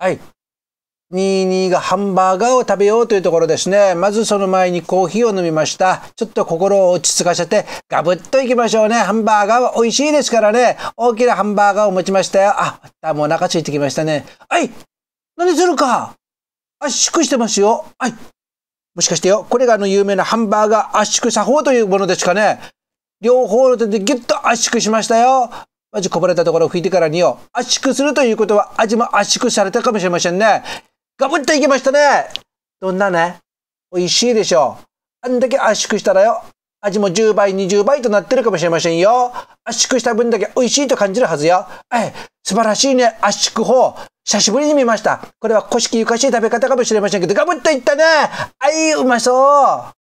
はい。22がハンバーガーを食べようというところですね。まずその前にコーヒーを飲みました。ちょっと心を落ち着かせて、ガブッといきましょうね。ハンバーガーは美味しいですからね。大きなハンバーガーを持ちましたよ。あ、もうお腹空いてきましたね。はい。何するか圧縮してますよ。はい。もしかしてよ、これがあの有名なハンバーガー圧縮作法というものですかね。両方の手でギュッと圧縮しましたよ。まずこぼれたところを拭いてから2を圧縮するということは味も圧縮されたかもしれませんね。ガブッといけましたね。どんなね美味しいでしょう。あんだけ圧縮したらよ。味も10倍、20倍となってるかもしれませんよ。圧縮した分だけ美味しいと感じるはずよ。はい。素晴らしいね。圧縮法。久しぶりに見ました。これは古式ゆかしい食べ方かもしれませんけど、ガブッといったね。はい、うまそう。